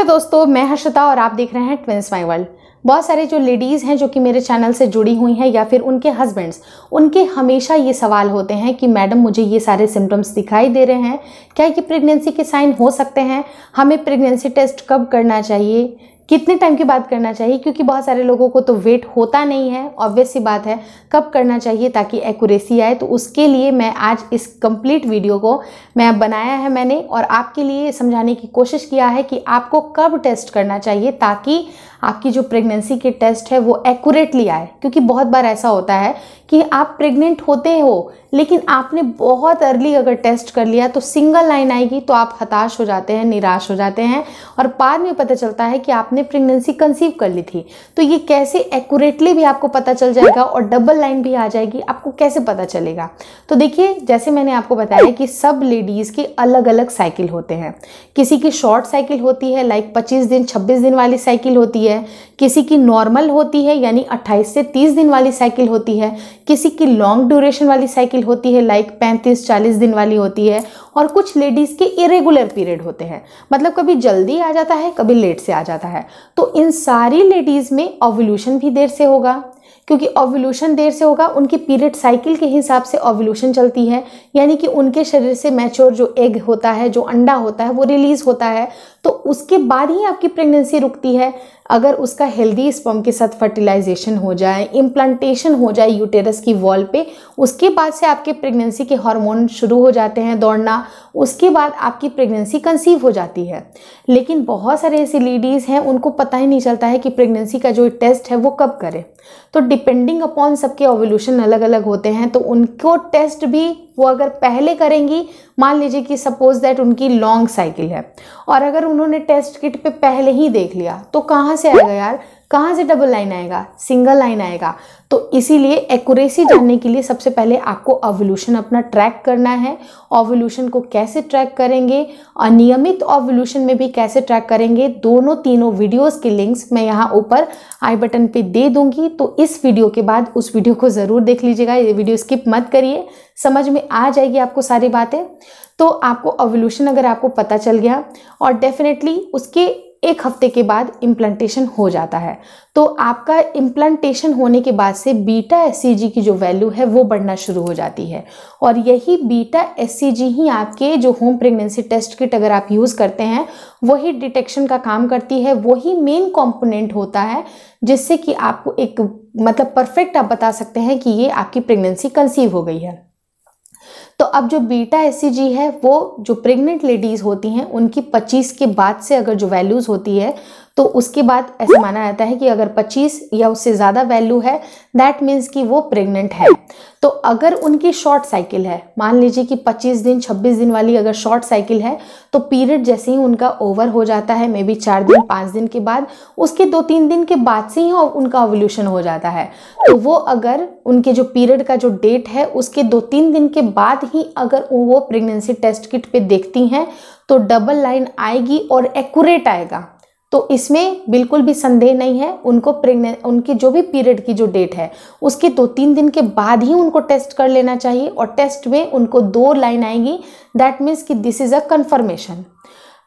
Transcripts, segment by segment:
hello दोस्तों मैं हर्षिता और आप देख रहे हैं ट्विंस माई वर्ल्ड बहुत सारे जो लेडीज़ हैं जो कि मेरे चैनल से जुड़ी हुई हैं या फिर उनके हस्बैंड्स उनके हमेशा ये सवाल होते हैं कि मैडम मुझे ये सारे सिम्टम्स दिखाई दे रहे हैं क्या ये प्रेगनेंसी के साइन हो सकते हैं हमें प्रेगनेंसी टेस्ट कब करना चाहिए कितने टाइम के बाद करना चाहिए क्योंकि बहुत सारे लोगों को तो वेट होता नहीं है ऑब्वियस सी बात है कब करना चाहिए ताकि एक्यूरेसी आए तो उसके लिए मैं आज इस कंप्लीट वीडियो को मैं बनाया है मैंने और आपके लिए समझाने की कोशिश किया है कि आपको कब टेस्ट करना चाहिए ताकि आपकी जो प्रेगनेंसी के टेस्ट है वो एक्यूरेटली आए क्योंकि बहुत बार ऐसा होता है कि आप प्रेग्नेंट होते हो लेकिन आपने बहुत अर्ली अगर टेस्ट कर लिया तो सिंगल लाइन आएगी तो आप हताश हो जाते हैं निराश हो जाते हैं और बाद में पता चलता है कि आपने आपने प्रेगनेंसी कंसीव कर ली थी तो ये कैसे एक्यूरेटली भी आपको पता चल जाएगा और डबल लाइन भी आ जाएगी आपको कैसे पता चलेगा तो देखिए जैसे मैंने आपको बताया कि सब लेडीज़ के अलग अलग साइकिल होते हैं किसी की शॉर्ट साइकिल होती है लाइक पच्चीस दिन छब्बीस दिन वाली साइकिल होती है किसी की नॉर्मल होती है यानी अट्ठाईस से तीस दिन वाली साइकिल होती है किसी की लॉन्ग ड्यूरेशन वाली साइकिल होती है लाइक पैंतीस चालीस दिन वाली होती है और कुछ लेडीज़ के इरेगुलर पीरियड होते हैं मतलब कभी जल्दी आ जाता है कभी लेट से आ जाता है तो इन सारी लेडीज़ में ओवल्यूशन भी देर से होगा क्योंकि ओवल्यूशन देर से होगा उनकी पीरियड साइकिल के हिसाब से ओवल्यूशन चलती है यानी कि उनके शरीर से मैच्योर जो एग होता है जो अंडा होता है वो रिलीज़ होता है तो उसके बाद ही आपकी प्रेगनेंसी रुकती है अगर उसका हेल्दी स्पम के साथ फर्टिलाइजेशन हो जाए इम्प्लांटेशन हो जाए यूटेरस की वॉल पे उसके बाद से आपके प्रेगनेंसी के हार्मोन शुरू हो जाते हैं दौड़ना उसके बाद आपकी प्रेगनेंसी कंसीव हो जाती है लेकिन बहुत सारे ऐसी लेडीज़ हैं उनको पता ही नहीं चलता है कि प्रेगनेंसी का जो टेस्ट है वो कब करें तो डिपेंडिंग अपॉन सबके ओवल्यूशन अलग अलग होते हैं तो उनको टेस्ट भी वो अगर पहले करेंगी मान लीजिए कि सपोज दैट उनकी लॉन्ग साइकिल है और अगर उन्होंने टेस्ट किट पे पहले ही देख लिया तो कहाँ से आएगा यार कहाँ से डबल लाइन आएगा सिंगल लाइन आएगा तो इसीलिए एक्यूरेसी जानने के लिए सबसे पहले आपको ओवल्यूशन अपना ट्रैक करना है ओवल्यूशन को कैसे ट्रैक करेंगे अनियमित ओवल्यूशन में भी कैसे ट्रैक करेंगे दोनों तीनों वीडियोस के लिंक्स मैं यहाँ ऊपर आई बटन पे दे दूंगी तो इस वीडियो के बाद उस वीडियो को ज़रूर देख लीजिएगा ये वीडियो स्किप मत करिए समझ में आ जाएगी आपको सारी बातें तो आपको ओवल्यूशन अगर आपको पता चल गया और डेफिनेटली उसके एक हफ्ते के बाद इम्प्लांटेशन हो जाता है तो आपका इम्प्लांटेशन होने के बाद से बीटा एस की जो वैल्यू है वो बढ़ना शुरू हो जाती है और यही बीटा एस ही आपके जो होम प्रेगनेंसी टेस्ट किट अगर आप यूज़ करते हैं वही डिटेक्शन का काम करती है वही मेन कॉम्पोनेंट होता है जिससे कि आपको एक मतलब परफेक्ट आप बता सकते हैं कि ये आपकी प्रेगनेंसी कंसीव हो गई है तो अब जो बीटा एस है वो जो प्रेग्नेंट लेडीज़ होती हैं उनकी 25 के बाद से अगर जो वैल्यूज़ होती है तो उसके बाद ऐसे माना जाता है कि अगर 25 या उससे ज़्यादा वैल्यू है दैट मीन्स कि वो प्रेग्नेंट है तो अगर उनकी शॉर्ट साइकिल है मान लीजिए कि 25 दिन 26 दिन वाली अगर शॉर्ट साइकिल है तो पीरियड जैसे ही उनका ओवर हो जाता है मे बी चार दिन पाँच दिन के बाद उसके दो तीन दिन के बाद से ही उनका ओवल्यूशन हो जाता है तो वो अगर उनके जो पीरियड का जो डेट है उसके दो तीन दिन के बाद ही अगर वो प्रेगनेंसी टेस्ट किट पर देखती हैं तो डबल लाइन आएगी और एक्यूरेट आएगा तो इसमें बिल्कुल भी संदेह नहीं है उनको प्रेगने उनकी जो भी पीरियड की जो डेट है उसके दो तीन दिन के बाद ही उनको टेस्ट कर लेना चाहिए और टेस्ट में उनको दो लाइन आएंगी दैट मीन्स कि this is a confirmation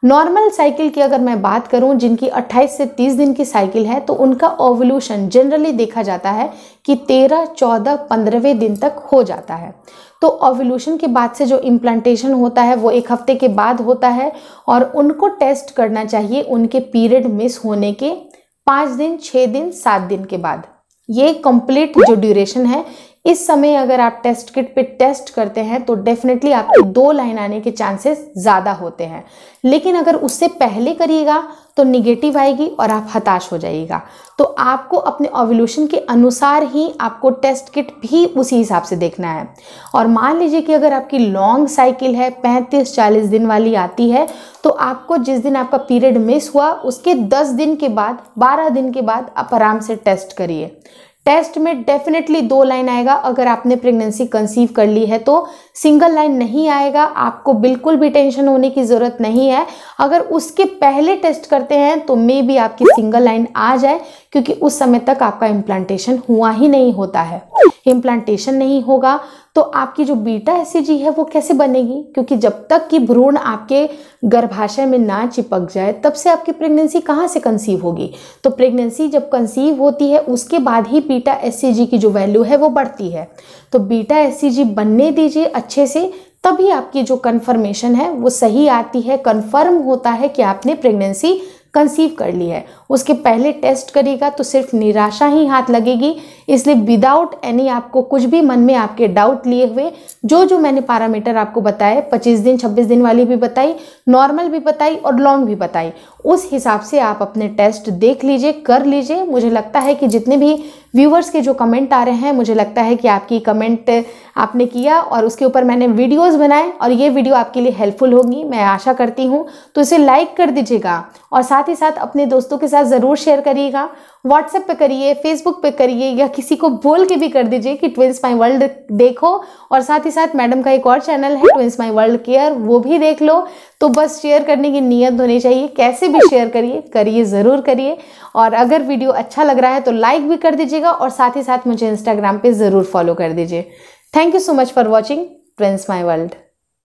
normal cycle की अगर मैं बात करूं जिनकी 28 से 30 दिन की साइकिल है तो उनका ओवल्यूशन जनरली देखा जाता है कि 13, 14, पंद्रहवें दिन तक हो जाता है तो ओवल्यूशन के बाद से जो इम्प्लांटेशन होता है वो एक हफ्ते के बाद होता है और उनको टेस्ट करना चाहिए उनके पीरियड मिस होने के पाँच दिन छः दिन सात दिन के बाद ये कंप्लीट जो ड्यूरेशन है इस समय अगर आप टेस्ट किट पे टेस्ट करते हैं तो डेफिनेटली आपकी दो लाइन आने के चांसेस ज़्यादा होते हैं लेकिन अगर उससे पहले करिएगा तो निगेटिव आएगी और आप हताश हो जाइएगा तो आपको अपने ओवल्यूशन के अनुसार ही आपको टेस्ट किट भी उसी हिसाब से देखना है और मान लीजिए कि अगर आपकी लॉन्ग साइकिल है 35-40 दिन वाली आती है तो आपको जिस दिन आपका पीरियड मिस हुआ उसके 10 दिन के बाद 12 दिन के बाद आप आराम से टेस्ट करिए टेस्ट में डेफिनेटली दो लाइन आएगा अगर आपने प्रेगनेंसी कंसीव कर ली है तो सिंगल लाइन नहीं आएगा आपको बिल्कुल भी टेंशन होने की ज़रूरत नहीं है अगर उसके पहले टेस्ट करते हैं तो मे भी आपकी सिंगल लाइन आ जाए क्योंकि उस समय तक आपका इम्प्लांटेशन हुआ ही नहीं होता है इम्प्लांटेशन नहीं होगा तो आपकी जो बीटा एस है वो कैसे बनेगी क्योंकि जब तक कि भ्रूण आपके गर्भाशय में ना चिपक जाए तब से आपकी प्रेगनेंसी कहाँ से कंसीव होगी तो प्रेगनेंसी जब कंसीव होती है उसके बाद ही बीटा एस की जो वैल्यू है वो बढ़ती है तो बीटा एस बनने दीजिए अच्छे से तभी आपकी जो कन्फर्मेशन है वो सही आती है कन्फर्म होता है कि आपने प्रेगनेंसी कंसीव कर ली है उसके पहले टेस्ट करेगा तो सिर्फ निराशा ही हाथ लगेगी इसलिए विदाउट एनी आपको कुछ भी मन में आपके डाउट लिए हुए जो जो मैंने पैरामीटर आपको बताए 25 दिन 26 दिन वाली भी बताई नॉर्मल भी बताई और लॉन्ग भी बताई उस हिसाब से आप अपने टेस्ट देख लीजिए कर लीजिए मुझे लगता है कि जितने भी व्यूवर्स के जो कमेंट आ रहे हैं मुझे लगता है कि आपकी कमेंट आपने किया और उसके ऊपर मैंने वीडियोस बनाए और ये वीडियो आपके लिए हेल्पफुल होगी मैं आशा करती हूँ तो इसे लाइक कर दीजिएगा और साथ ही साथ अपने दोस्तों के साथ ज़रूर शेयर करिएगा व्हाट्सएप पे करिए फेसबुक पे करिए या किसी को बोल के भी कर दीजिए कि ट्विंस माई वर्ल्ड देखो और साथ ही साथ मैडम का एक और चैनल है ट्विंस माई वर्ल्ड केयर वो भी देख लो तो बस शेयर करने की नीयत होनी चाहिए कैसे भी शेयर करिए करिए ज़रूर करिए और अगर वीडियो अच्छा लग रहा है तो लाइक भी कर दीजिएगा और साथ ही साथ मुझे इंस्टाग्राम पर ज़रूर फॉलो कर दीजिए thank you so much for watching twins my world